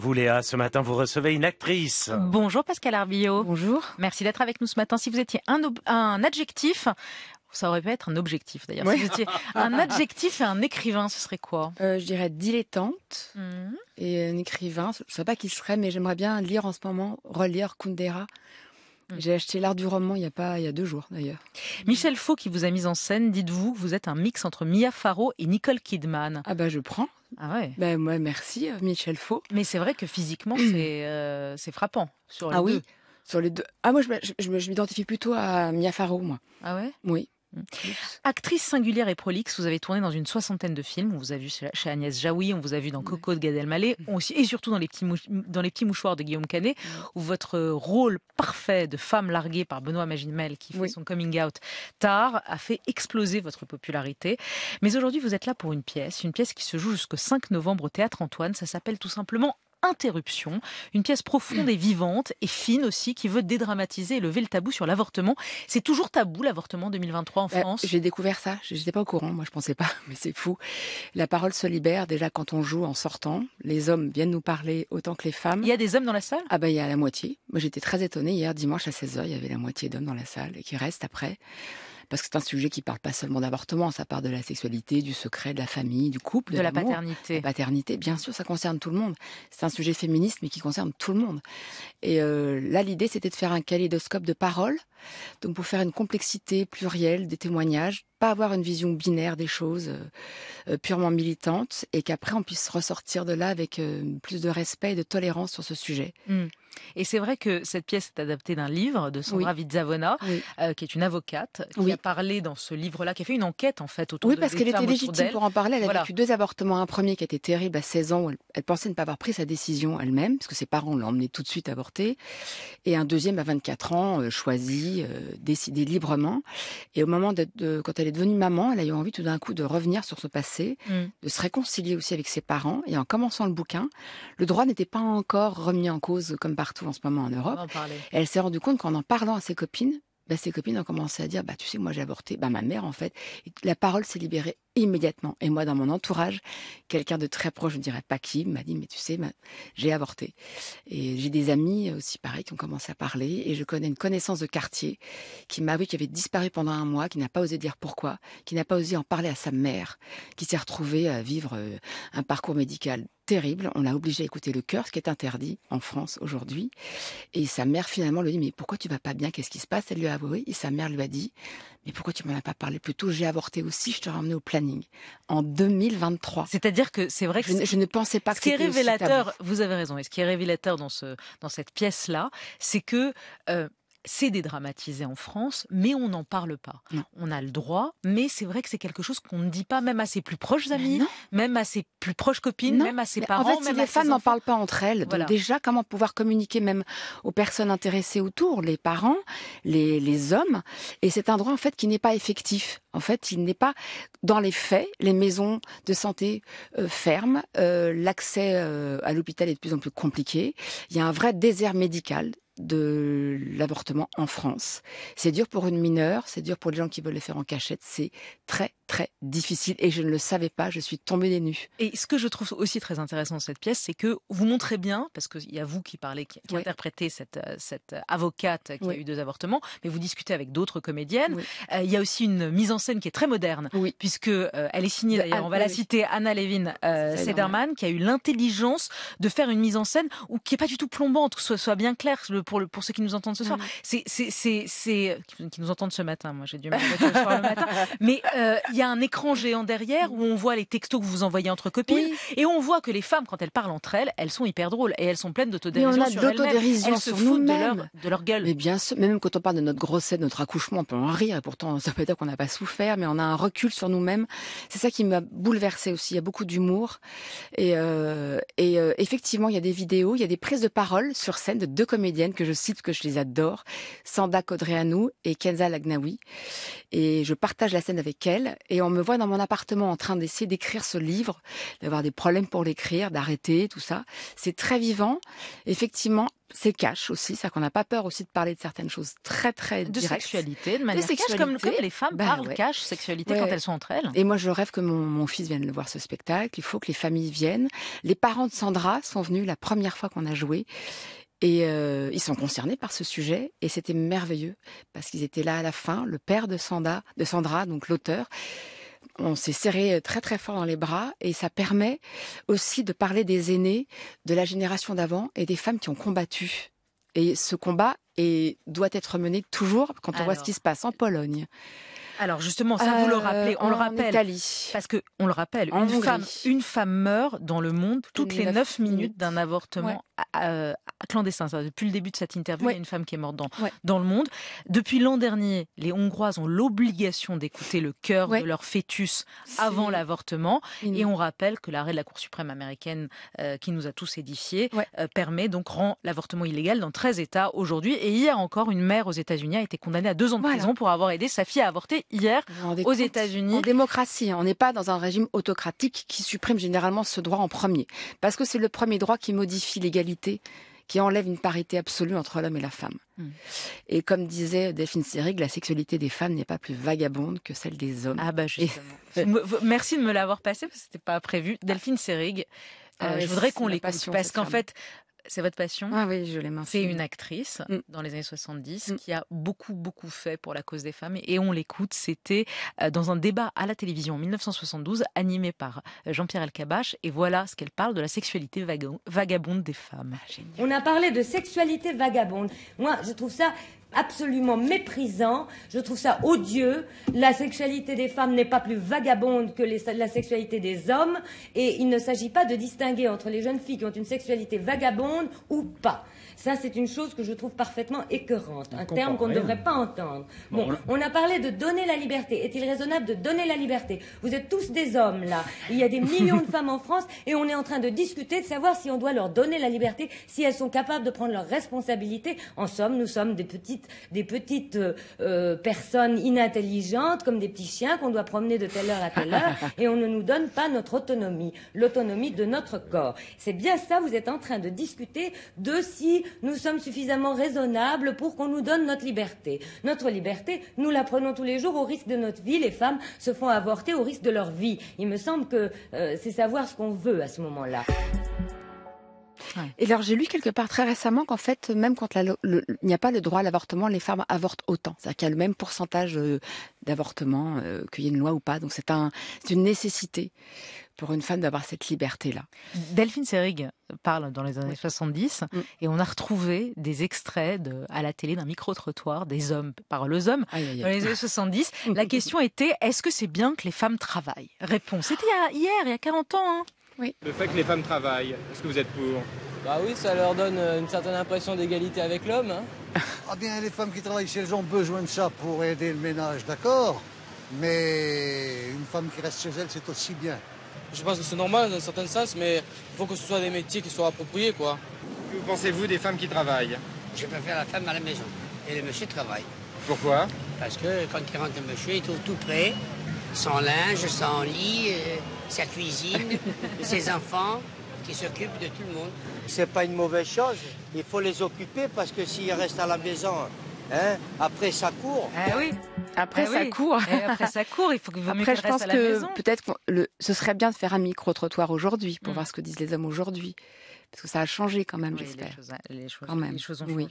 Vous Léa, ce matin vous recevez une actrice. Bonjour Pascal Arbillot. Bonjour. Merci d'être avec nous ce matin. Si vous étiez un, adjectif, ça aurait pu être un objectif d'ailleurs. Si vous étiez un adjectif et un écrivain, ce serait quoi euh, Je dirais dilettante mhm. et un écrivain. Je ne sais pas qui serait, mais j'aimerais bien lire en ce moment, relire Kundera. Mhm. J'ai acheté l'art du roman il y a pas il y a deux jours d'ailleurs. Michel Faux qui vous a mis en scène, dites-vous vous êtes un mix entre Mia Farrow et Nicole Kidman. Ah bah je prends, ah ouais. Ben moi, merci euh, Michel Faux. Mais c'est vrai que physiquement, euh, c'est frappant sur les ah oui, sur les deux. Ah moi, je, m'identifie plutôt à Mia Farrow, moi. Ah ouais. Oui. Actrice singulière et prolixe, vous avez tourné dans une soixantaine de films. On vous a vu chez Agnès Jaoui, on vous a vu dans Coco de Gad Elmaleh, mm. et surtout dans les, petits dans les petits mouchoirs de Guillaume Canet, mm. où votre rôle parfait de femme larguée par Benoît Magimel, qui fait son coming out tard, a fait exploser votre popularité. Mais aujourd'hui, vous êtes là pour une pièce, une pièce qui se joue jusqu'au 5 novembre au Théâtre Antoine. Ça s'appelle tout simplement Interruption, une pièce profonde et vivante et fine aussi qui veut dédramatiser et lever le tabou sur l'avortement. C'est toujours tabou l'avortement 2023 en euh, France. J'ai découvert ça, je n'étais pas au courant, moi je ne pensais pas, mais c'est fou. La parole se libère déjà quand on joue en sortant. Les hommes viennent nous parler autant que les femmes. Il y a des hommes dans la salle Ah bah ben, il y a la moitié. Moi j'étais très étonnée hier dimanche à 16h, il y avait la moitié d'hommes dans la salle et qui restent après parce que c'est un sujet qui parle pas seulement d'avortement, ça parle de la sexualité, du secret, de la famille, du couple, de, la paternité. La paternité, bien sûr, ça concerne tout le monde. C'est un sujet féministe, mais qui concerne tout le monde. Et euh, là, l'idée, c'était de faire un kaléidoscope de paroles, donc pour faire une complexité plurielle des témoignages, pas avoir une vision binaire des choses euh, euh, purement militantes, et qu'après on puisse ressortir de là avec plus de respect et de tolérance sur ce sujet. Hmm. Et c'est vrai que cette pièce est adaptée d'un livre de Sandra oui. Vizzavona, euh, qui est une avocate, qui a parlé dans ce livre-là, qui a fait une enquête en fait autour de Oui, parce qu'elle était légitime pour en parler. Elle a vécu deux avortements, un premier qui était terrible à 16 ans, où elle, pensait ne pas avoir pris sa décision elle-même, parce que ses parents l'ont emmenée tout de suite avorter, et un deuxième à 24 ans, euh, choisi, euh, décidé librement. Et au moment de, quand elle est devenue maman, elle a eu envie tout d'un coup de revenir sur ce passé, mm. de se réconcilier aussi avec ses parents. Et en commençant le bouquin, le droit n'était pas encore remis en cause comme par partout en ce moment en Europe. elle s'est rendue compte qu'en en parlant à ses copines, bah, ses copines ont commencé à dire bah tu sais moi j'ai avorté bah, ma mère en fait la parole s'est libérée immédiatement. Et moi, dans mon entourage, quelqu'un de très proche, je ne dirais pas qui, m'a dit, mais tu sais, j'ai avorté. Et j'ai des amis aussi, pareil, qui ont commencé à parler. Et je connais une connaissance de quartier qui m'a avoué qu'il avait disparu pendant un mois, qui n'a pas osé dire pourquoi, qui n'a pas osé en parler à sa mère, qui s'est retrouvée à vivre euh, un parcours médical terrible. On l'a obligé à écouter le cœur, ce qui est interdit en France aujourd'hui. Et sa mère finalement lui dit mais pourquoi tu vas pas bien Qu'est-ce qui se passe Elle lui a avoué. Et sa mère lui a dit mais pourquoi tu m'en as pas parlé plus tôt J'ai avorté aussi. Je te ramené au plein en 2023. C'est-à-dire que c'est vrai que je, ne pensais pas que ce qui est révélateur. Vous avez raison. Et ce qui est révélateur dans ce dans cette pièce là, c'est que euh, c'est dédramatisé en France, mais on n'en parle pas. On a le droit, mais c'est vrai que c'est quelque chose qu'on ne dit pas même à ses plus proches amis, même à ses plus proches copines, même à ses parents. En fait, les femmes n'en parlent pas entre elles, donc déjà, comment pouvoir communiquer même aux personnes intéressées autour, les parents, les, hommes Et c'est un droit, en fait, qui n'est pas effectif. En fait, il n'est pas dans les faits. Les maisons de santé fermes euh, ferment, euh, l'accès euh, à l'hôpital est de plus en plus compliqué. Il y a un vrai désert médical de l'avortement en France. C'est dur pour une mineure, c'est dur pour les gens qui veulent le faire en cachette, c'est très très difficile et je ne le savais pas, je suis tombée des nues. Et ce que je trouve aussi très intéressant dans cette pièce, c'est que vous montrez bien, parce qu'il y a vous qui parlez, qui, interprétez cette, euh, euh, avocate qui a eu deux avortements, mais vous discutez avec d'autres comédiennes. Euh, il y a aussi une mise en scène qui est très moderne, puisque elle est signée, d'ailleurs, on va la citer, Anna Levin Sederman, qui a eu l'intelligence de faire une mise en scène où, qui n'est pas du tout plombante, que ce soit, bien clair pour, pour ceux qui nous entendent ce soir. C'est, c'est, c'est, qui nous entendent ce matin, moi j'ai du mal à le soir le matin. Mais il y a un écran géant derrière où on voit les textos que vous envoyez entre copines et on voit que les femmes, quand elles parlent entre elles, elles sont hyper drôles et elles sont pleines d'autodérision sur elles-mêmes. sur on a de leur, de leur, gueule. Mais bien même quand on parle de notre grossesse, de notre accouchement, on peut en rire et pourtant ça peut être qu'on n'a pas souffert, mais on a un recul sur nous-mêmes. C'est ça qui m'a bouleversée aussi. Il y a beaucoup d'humour et, euh, et euh, effectivement, il y a des vidéos, il y a des prises de parole sur scène de deux comédiennes que je cite, que je les adore, Sanda Kodreanu et Kenza Lagnaoui. Et je partage la scène avec elles et on me voit dans mon appartement en train d'essayer d'écrire ce livre, d'avoir des problèmes pour l'écrire, d'arrêter, tout ça. C'est très vivant. Effectivement, c'est cache aussi, ça qu'on n'a pas peur aussi de parler de certaines choses très très directes. De sexualité, de manière de comme, les femmes ben parlent sexualité quand elles sont entre elles. Et moi je rêve que mon, mon, fils vienne voir ce spectacle, il faut que les familles viennent. Les parents de Sandra sont venus la première fois qu'on a joué et euh, ils sont concernés par ce sujet et c'était merveilleux parce qu'ils étaient là à la fin, le père de Sandra, de Sandra donc l'auteur. On s'est serré très très fort dans les bras et ça permet aussi de parler des aînés, de la génération d'avant et des femmes qui ont combattu. Et ce combat doit être mené toujours quand on voit ce qui se passe en Pologne. Alors justement, ça vous le euh, rappelez, on le rappelle. Parce que on le rappelle, une femme, meurt dans le monde toutes les 9, minutes, d'un avortement euh, clandestin. Depuis le début de cette interview, il y a une femme qui est morte dans, le monde. Depuis l'an dernier, les Hongrois ont l'obligation d'écouter le cœur de leur fœtus avant l'avortement. Et on rappelle que l'arrêt de la Cour suprême américaine, euh, qui nous a tous édifiés, permet donc rend l'avortement illégal dans 13 États aujourd'hui. Et hier encore, une mère aux États-Unis a été condamnée à deux ans de prison pour avoir aidé sa fille à avorter hier aux États-Unis. En démocratie, hein, on n'est pas dans un régime autocratique qui supprime généralement ce droit en premier, parce que c'est le premier droit qui modifie l'égalité qui enlève une parité absolue entre l'homme et la femme. Hmm. Et comme disait Delphine Serig, la sexualité des femmes n'est pas plus vagabonde que celle des hommes. Ah bah Merci de me l'avoir passé parce que c'était pas prévu. Delphine Serig, euh, ah, je voudrais qu'on l'écoute parce qu'en fait, c'est votre passion. Ah oui, je l'ai C'est une actrice mm. dans les années 70 mm. qui a beaucoup, beaucoup fait pour la cause des femmes. Et on l'écoute, c'était euh, dans un débat à la télévision en 1972, animé par euh, Jean-Pierre Alcabache Et voilà ce qu'elle parle de la sexualité vagabonde des femmes. On a parlé de sexualité vagabonde. Moi, je trouve ça absolument méprisant. Je trouve ça odieux. La sexualité des femmes n'est pas plus vagabonde que la sexualité des hommes. Et il ne s'agit pas de distinguer entre les jeunes filles qui ont une sexualité vagabonde ou pas. Ça, c'est une chose que je trouve parfaitement écœurante, un terme qu'on ne devrait pas entendre. Bon, on a parlé de donner la liberté. Est-il raisonnable de donner la liberté Vous êtes tous des hommes, là. Il y a des millions de femmes en France et on est en train de discuter de savoir si on doit leur donner la liberté, si elles sont capables de prendre leurs responsabilités. En somme, nous sommes des petites, des petites euh, euh, personnes inintelligentes, comme des petits chiens qu'on doit promener de telle heure à telle heure et on ne nous donne pas notre autonomie, l'autonomie de notre corps. C'est bien ça, vous êtes en train de discuter de si nous sommes suffisamment raisonnables pour qu'on nous donne notre liberté. Notre liberté, nous la prenons tous les jours au risque de notre vie. Les femmes se font avorter au risque de leur vie. Il me semble que euh, c'est savoir ce qu'on veut à ce moment-là. Et alors j'ai lu quelque part très récemment qu'en fait même quand il n'y a pas le droit à l'avortement, les femmes avortent autant. C'est-à-dire qu'il y a le même pourcentage euh, d'avortement, euh, qu'il y ait une loi ou pas. Donc c'est une nécessité pour une femme d'avoir cette liberté-là. Delphine Serig parle dans les années 70 mm. et on a retrouvé des extraits à la télé d'un micro-trottoir des hommes, par aux hommes, dans les années 70. La question était est-ce que c'est bien que les femmes travaillent Réponse c'était hier, il y a 40 ans. Hein. oui. Le fait que les femmes travaillent, est-ce que vous êtes pour bah oui, ça leur donne euh, une certaine impression d'égalité avec l'homme. Hein. Ah bien, les femmes qui travaillent chez les gens ont besoin de ça pour aider le ménage, d'accord Mais une femme qui reste chez elle, c'est aussi bien. Je pense que c'est normal dans un certain sens, mais il faut que ce soit des métiers qui soient appropriés. Quoi. Que pensez-vous des femmes qui travaillent Je préfère la femme à la maison et le monsieur travaille. Pourquoi Parce que quand il rentre le monsieur, il tout prêt, sans linge, sans lit, euh, sa cuisine, ses enfants, qui s'occupent de tout le monde. C'est pas une mauvaise chose. Il faut les occuper parce que s'ils restent à la maison, Hein? après, sa cour. Eh oui. Après, sa eh ça eh, après, Il faut que vous Après, je pense que peut-être ce serait bien de faire un micro-trottoir aujourd'hui pour mm. voir ce que disent les hommes aujourd'hui. Parce que ça a changé quand même, j'espère. Les choses, ont changé.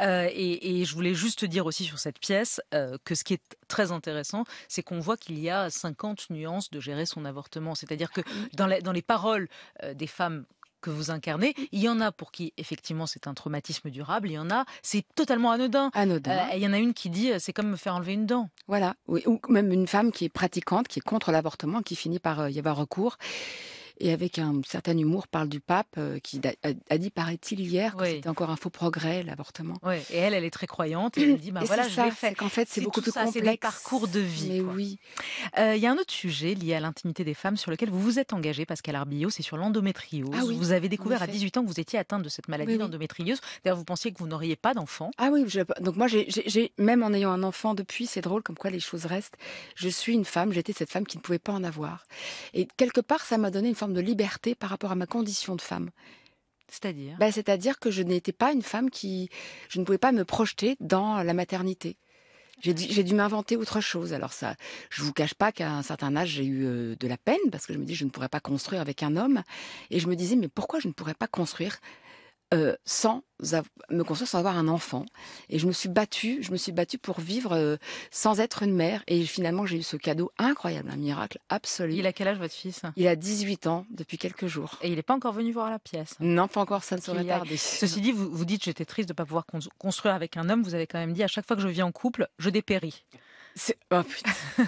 Euh, et, je voulais juste dire aussi sur cette pièce euh, que ce qui est très intéressant, c'est qu'on voit qu'il y a 50 nuances de gérer son avortement. C'est-à-dire que ah dans, dans les paroles euh, des femmes que vous incarnez. Il y en a pour qui effectivement c'est un traumatisme durable, il y en a c'est totalement anodin. Anodin. Euh, il y en a une qui dit euh, c'est comme me faire enlever une dent. Voilà, ou même une femme qui est pratiquante, qui est contre l'avortement, qui finit par euh, y avoir recours et avec un certain humour parle du pape euh, qui a, dit, paraît-il, hier que c'était encore un faux progrès, l'avortement. Et elle, elle est très croyante. elle dit, ben voilà, je fait. fait, c'est beaucoup plus complexe. C'est parcours de vie. oui. Euh, il y a un autre sujet lié à l'intimité des femmes sur lequel vous vous êtes engagée, Pascal Arbillot, c'est sur l'endométriose. Ah vous avez découvert à 18 ans que vous étiez atteinte de cette maladie d'endométriose. D'ailleurs, vous pensiez que vous n'auriez pas d'enfant. Ah oui, donc moi, j'ai même en ayant un enfant depuis, c'est drôle comme quoi les choses restent. Je suis une femme, j'étais cette femme qui ne pouvait pas en avoir. Et quelque part, ça m'a donné une forme de liberté par rapport à ma condition de femme. C'est-à-dire bah, C'est-à-dire que je n'étais pas une femme qui... Je ne pouvais pas me projeter dans la maternité. J'ai dû, m'inventer autre chose. Alors ça, je vous cache pas qu'à un certain âge, j'ai eu euh, de la peine parce que je me dis je ne pourrais pas construire avec un homme et je me disais mais pourquoi je ne pourrais pas construire euh, sans me construire sans avoir un enfant. Et je me suis battue, je me suis battue pour vivre euh, sans être une mère. Et finalement, j'ai eu ce cadeau incroyable, un miracle absolu. Il a quel âge votre fils Il a 18 ans depuis quelques jours. Et il n'est pas encore venu voir la pièce Non, pas encore, ça ne serait tardé. Ceci dit, vous, vous dites, j'étais triste de ne pas pouvoir construire avec un homme. Vous avez quand même dit, à chaque fois que je vis en couple, je dépéris. C'est oh, oh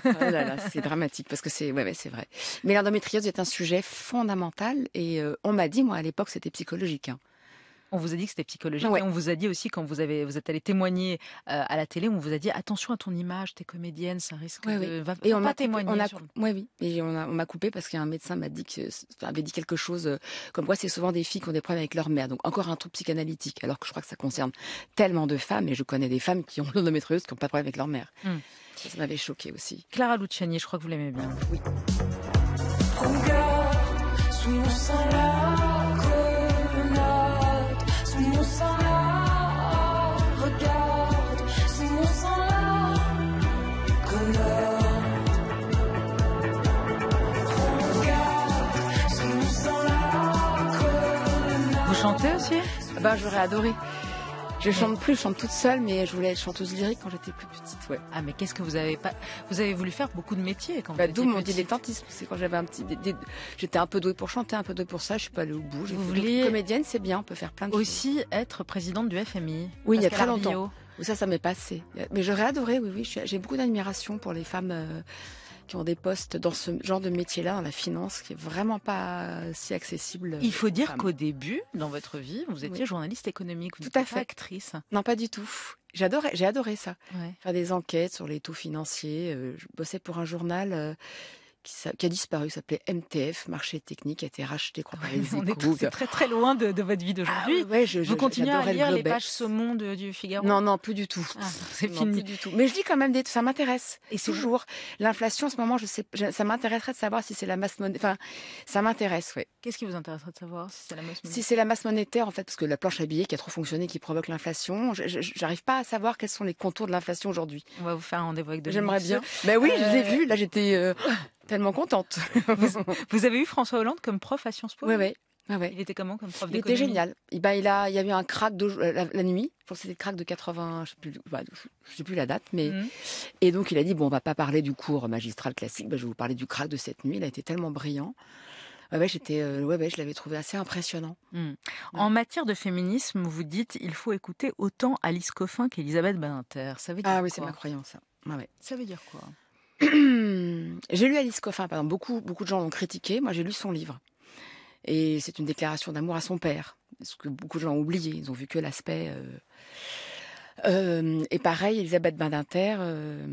c'est dramatique parce que c'est ouais, ouais c'est vrai. Mais l'endométriose est un sujet fondamental et euh, on m'a dit moi à l'époque c'était psychologique. Hein. On vous a dit que c'était psychologique. Et on vous a dit aussi, quand vous, avez, vous êtes allé témoigner euh, à la télé, on vous a dit attention à ton image, t'es comédienne, ça risque de. Oui. et on m'a témoigné. oui, on, m'a coupé parce qu'un médecin m'a dit que, avait dit quelque chose euh, comme quoi c'est souvent des filles qui ont des problèmes avec leur mère. Donc encore un truc psychanalytique, alors que je crois que ça concerne tellement de femmes. Et je connais des femmes qui ont l'endométriose qui n'ont pas de problème avec leur mère. Hum. Ça, m'avait choqué aussi. Clara Luciani, je crois que vous l'aimez bien. Oui. sous c'est mon sang là, regarde, c'est mon sang là, colore. Regarde, c'est mon sang là, colore. Vous chantez aussi Bah, j'aurais adoré. Je chante plus, je chante toute seule, mais je voulais être chanteuse lyrique quand j'étais plus petite, Ah, mais qu'est-ce que vous avez pas, vous avez voulu faire beaucoup de métiers quand vous bah, vous D'où mon dilettantisme. C'est quand j'avais un petit, j'étais un peu douée pour chanter, un peu douée pour ça, je suis pas allée au bout. Vous voulez... Comédienne, c'est bien, on peut faire plein de Aussi être présidente du FMI. Oui, il y a très longtemps. ça, ça m'est passé. Mais j'aurais adoré, oui, oui. J'ai beaucoup d'admiration pour les femmes euh, qui ont des postes dans ce genre de métier-là, dans la finance, qui est vraiment pas euh, si accessible. Euh, Il faut dire qu'au début, dans votre vie, vous étiez journaliste économique, ou tout à actrice. Non, pas du tout. J'adorais, j'ai adoré ça. Faire des enquêtes sur les taux financiers. Euh, je bossais pour un journal qui, a disparu, s'appelait MTF, Marché Technique, a été racheté quoi, ah On est, très très loin de, votre vie ah d'aujourd'hui. ouais, je, Vous à lire les pages saumon du Figaro Non, non, plus du tout. Ah, c'est fini. du tout. Mais je dis quand même des, ça m'intéresse. Et toujours l'inflation, en ce moment, je sais, ça m'intéresserait de savoir si c'est la masse monétaire. Enfin, ça m'intéresse, oui. Qu'est-ce qui vous intéresserait de savoir si c'est la masse monétaire Si c'est la masse monétaire, en fait, parce que la planche à billets qui a trop fonctionné, qui provoque l'inflation, j'arrive pas à savoir quels sont les contours de l'inflation aujourd'hui. On va vous faire un rendez-vous avec J'aimerais bien. Mais ben oui, je l'ai euh, vu. Là, j'étais. Euh, tellement contente. vous, avez eu François Hollande comme prof à Sciences Po Oui, oui. Il était comment comme prof Il était génial. Il, eh ben, il, a, il y a eu un crack de, euh, la, nuit. Je c'était le crack de 80, je sais plus, bah, sais plus la date, mais. Mhm. Et donc il a dit bon, on va pas parler du cours magistral classique. Bah, je vais vous parler du crack de cette nuit. Il a été tellement brillant. j'étais, euh, ouais, je l'avais trouvé assez impressionnant. Mhm. En matière de féminisme, vous dites il faut écouter autant Alice Coffin qu'Elisabeth Badinter. Ça veut ah dire ah oui, c'est ma croyance. Hein. Ça veut dire quoi j'ai lu Alice Coffin, Beaucoup, beaucoup de gens l'ont critiqué. Moi, j'ai lu son livre. Et c'est une déclaration d'amour à son père. Ce que beaucoup de gens ont oublié. Ils ont vu que l'aspect. Euh, euh, et pareil, Elisabeth Bindinter, euh,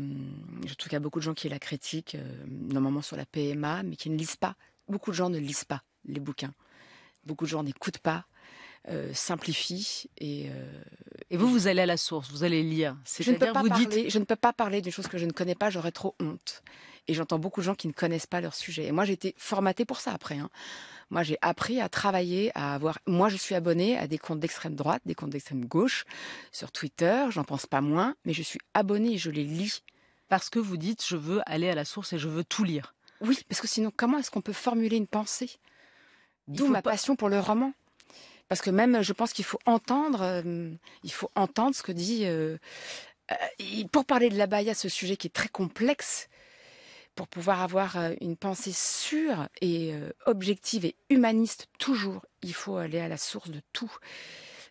je trouve qu'il y a beaucoup de gens qui la critiquent, normalement sur la PMA, mais qui ne lisent pas. Beaucoup de gens ne lisent pas les bouquins. Beaucoup de gens n'écoutent pas. Euh, simplifie. Et, euh, et vous, vous allez à la source, vous allez lire. C'est-à-dire vous parler, Je ne peux pas parler d'une chose que je ne connais pas, j'aurais trop honte. Et j'entends beaucoup de gens qui ne connaissent pas leur sujet. Et moi, j'ai été formatée pour ça après. Hein. Moi, j'ai appris à travailler, à avoir. Moi, je suis abonnée à des comptes d'extrême droite, des comptes d'extrême gauche sur Twitter. J'en pense pas moins, mais je suis abonnée, je les lis. Parce que vous dites, je veux aller à la source et je veux tout lire. Oui, parce que sinon, comment est-ce qu'on peut formuler une pensée D'où ma passion pour le roman parce que même, je pense qu'il faut entendre, euh, il faut entendre ce que dit. Euh, euh, pour parler de la à ce sujet qui est très complexe, pour pouvoir avoir une pensée sûre et objective et humaniste toujours, il faut aller à la source de tout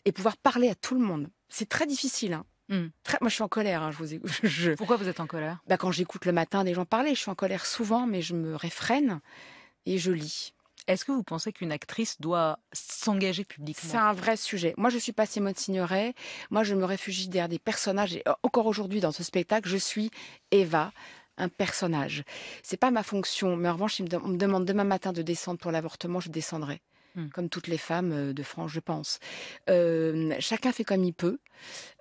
et pouvoir parler à tout le monde. C'est très difficile. Hein. Hmm. moi, je suis en colère. Hein, je vous, Pourquoi vous êtes en colère bah, Quand j'écoute le matin des gens parler, je suis en colère souvent, mais je me réfrène et je lis. Est-ce que vous pensez qu'une actrice doit s'engager publiquement C'est un vrai sujet. Moi, je suis pas Simone Signoret. Moi, je me réfugie derrière des personnages. Et euh, encore aujourd'hui, dans ce spectacle, je suis Eva un personnage. C'est pas ma fonction, mais en revanche, on me demande demain matin de descendre pour l'avortement, je descendrai. Mmh. comme toutes les femmes euh, de France, je pense. chacun fait comme il peut.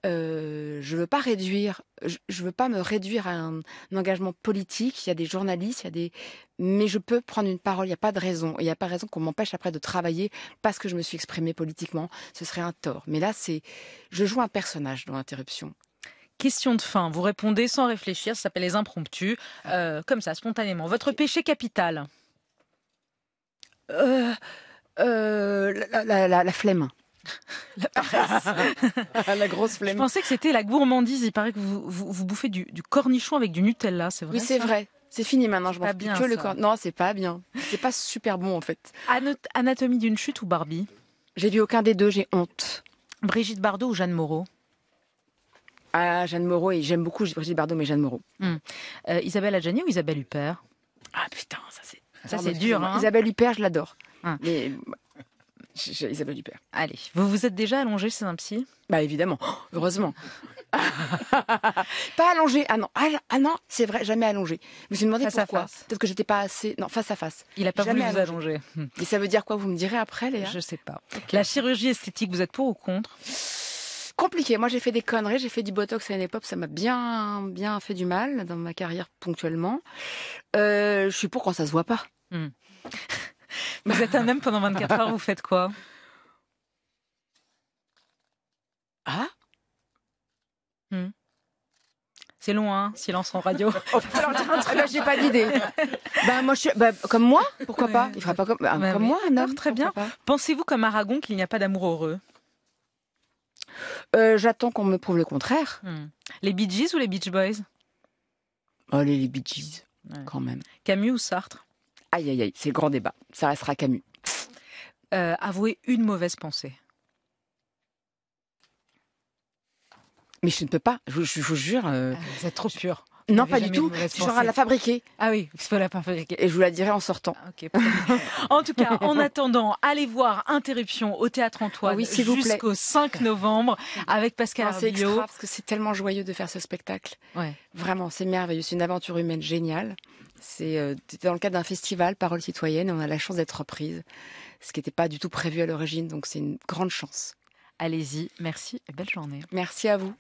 Euh, je veux pas réduire, je, veux pas me réduire à un, engagement politique. Il y a des journalistes, il y a des, mais je peux prendre une parole. Il n'y a pas de raison. Il n'y a pas de raison qu'on m'empêche après de travailler parce que je me suis exprimée politiquement. Ce serait un tort. Mais là, c'est, je joue un personnage dans l'interruption. Question de fin. Vous répondez sans réfléchir. Ça s'appelle les impromptus, ah. euh, comme ça, spontanément. Votre péché capital. Euh, la, flemme. La grosse flemme. Je pensais que c'était la gourmandise. Il paraît que vous, vous, bouffez du, cornichon avec du Nutella, c'est vrai Oui, c'est vrai. C'est fini maintenant, je m'en le Non, c'est pas bien. C'est pas super bon en fait. Anatomie d'une chute ou Barbie J'ai vu aucun des deux, j'ai honte. Brigitte Bardot ou Jeanne Moreau Ah, Jeanne Moreau, et j'aime beaucoup Brigitte Bardot, mais Jeanne Moreau. Hmm. Euh, Isabelle Adjani ou Isabelle Huppert Ah putain, ça c'est. Ah, dur. Hein. Isabelle Huppert, je l'adore. Ah. Mais Isabelle Allez, vous vous êtes déjà allongée chez un psy Bah évidemment, heureusement. pas allongée, ah non, ah, ah, non, c'est vrai, jamais allongée. Vous me suis face pourquoi. Peut-être que j'étais pas assez. Non, face à face. Il a pas voulu vous allonger. Et ça veut dire quoi Vous me direz après, Léa Je sais pas. La chirurgie esthétique, vous êtes pour ou contre compliqué. Moi, j'ai fait des conneries, j'ai fait du botox à une époque, ça m'a bien, bien fait du mal dans ma carrière ponctuellement. Euh, je suis pour quand ça se voit pas. Hmm. Vous êtes un homme pendant 24 heures, vous faites quoi Ah hmm. C'est loin, hein, silence en radio. oh, ben, j'ai pas d'idée. ben, moi, bah, comme moi, pourquoi pas Il fera pas comme, ah, moi, non. Ah, très bien. Pensez-vous comme Aragon qu'il n'y a pas d'amour heureux euh, J'attends qu'on me prouve le contraire. Hmm. Les Bee Gees ou les Beach Boys Oh, les, les Bee quand même. Camus ou Sartre Aïe, aïe, aïe, c'est le grand débat. Ça restera Camus. Euh, avouer une mauvaise pensée. Mais je ne peux pas, je, vous jure. Euh, ah, vous êtes trop pur. Non, pas du tout. Je à la fabriquer. Ah oui, il faut la fabriquer. Et je vous la dirai en sortant. Ah, en tout cas, en attendant, allez voir Interruption au Théâtre Antoine ah oui, jusqu'au 5 novembre avec Pascal C'est parce que c'est tellement joyeux de faire ce spectacle. Ouais. Vraiment, c'est merveilleux. C'est une aventure humaine géniale. C'est euh, dans le cadre d'un festival Parole citoyenne on a la chance d'être reprise, ce qui n'était pas du tout prévu à l'origine, donc c'est une grande chance. Allez-y, merci et belle journée. Merci à vous.